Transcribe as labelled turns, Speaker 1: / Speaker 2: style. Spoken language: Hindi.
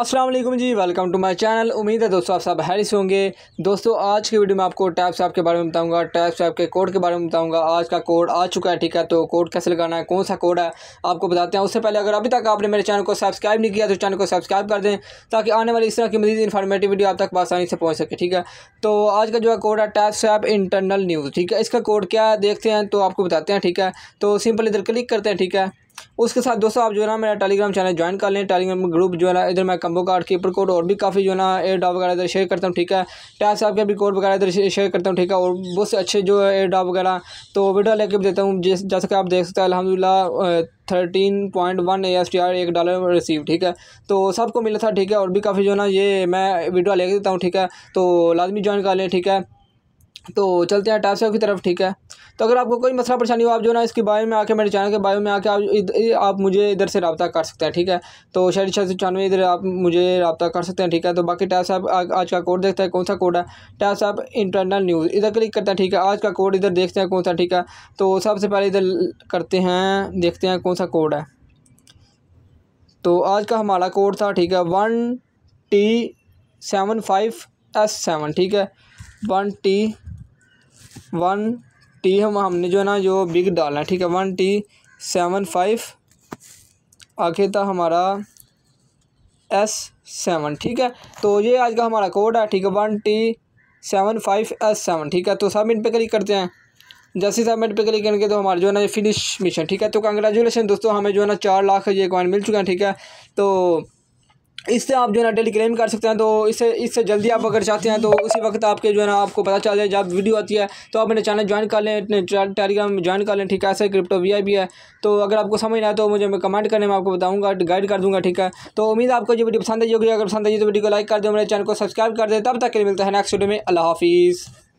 Speaker 1: Aslam ji welcome to my channel उम्मीद है दोस्तों आप सब से होंगे दोस्तों आज की वीडियो में आपको टैप ऐप के बारे में बताऊंगा टैप ऐप के कोड के बारे में बताऊंगा आज का कोड आ चुका है ठीक है तो कोड कैसे लगाना है कौन सा कोड है आपको बताते हैं उससे पहले अगर अभी तक आपने मेरे चैनल को सब्सक्राइब नहीं किया तो चैनल को सब्सक्राइब कर दें ताकि आने वाली इस तरह की मजीद इन्फॉर्मेटिव वीडियो आप तक आसानी से पहुँच सके ठीक है तो आज का जो है कोड है टैप ऐप इंटरनल न्यूज़ ठीक है इसका कोड क्या है देखते हैं तो आपको बताते हैं ठीक है तो सिंपल इधर क्लिक करते हैं ठीक है उसके साथ दोस्तों आप जो है ना मेरा टेलीग्राम चैनल ज्वाइन कर लें टेलीग्राम ग्रुप जो है ना इधर मैं कम्बो कार्ड कीपर कोड और भी काफ़ी जो है ना एयर डॉप वगैरह इधर शेयर करता हूँ ठीक है टैक्स आपके भी कोड वगैरह इधर शेयर करता हूँ ठीक है और बहुत से अच्छे जो है एयर डॉप वगैरह तो वीडियो लेके देता हूँ जैसे कि आप देख सकते हैं अलहमदिल्ला thirteen point one A S T R एक डॉलर रिसीव ठीक है तो सबको मिला था ठीक है और भी काफ़ी जो है ना ये मैं वीडियो लेके देता हूँ ठीक है तो लाजमी ज्वाइन कर लें ठीक है तो चलते हैं टास्क की तरफ ठीक है तो अगर आपको कोई मसला परेशानी हो आप जो ना इसके बारे में आके मेरे चैनल के बारे में आके आप आप मुझे इधर से रबता कर सकते हैं ठीक है तो शायद छः सौ चौनवे इधर आप मुझे रबता कर सकते हैं ठीक है तो बाकी टैस साहब आज का कोड देखते हैं कौन सा कोड है टैस साहब इंटरनल न्यूज़ इधर क्लिक करते हैं ठीक है आज का कोड इधर देखते हैं कौन सा ठीक है तो सबसे पहले इधर करते हैं देखते हैं कौन सा कोड है तो आज का हमारा कोड था ठीक है one T seven five S seven ठीक है वन टी वन टी हम हमने जो है ना जो बिग डालना है ठीक है वन टी सेवन फाइव आखिर था हमारा एस सेवन ठीक है तो ये आज का हमारा कोड है ठीक है one T seven five S seven ठीक है तो सबमिट पे क्लिक करते हैं जैसे सबमिट पे क्लिक करेंगे तो हमारा जो है ना ये फिनिश मिशन ठीक है तो कंग्रेचुलेसन दोस्तों हमें जो है ना चार लाख ये कॉइन मिल चुका है ठीक है तो इससे आप जो है ना डेली क्लेम कर सकते हैं तो इससे इससे जल्दी आप अगर चाहते हैं तो उसी वक्त आपके जो है ना आपको पता चल जाए जब वीडियो आती है तो आप मेरे चैनल ज्वाइन कर लें टेलीग्राम में ज्वाइन कर लें ठीक है ऐसे क्रिप्टो वी भी है तो अगर आपको समझ नहीं आए तो मुझे मैं कमेंट करने में आपको बताऊँगा गाइड कर दूँगा ठीक है तो उम्मीद आपको जो वीडियो पसंद आई होगी अगर पसंद आई तो वीडियो को लाइक कर दो मेरे चैनल को सब्सक्राइब कर दें तब तक के लिए मिलता है नेक्स्ट वीडियो में अल्लाह हाफिज़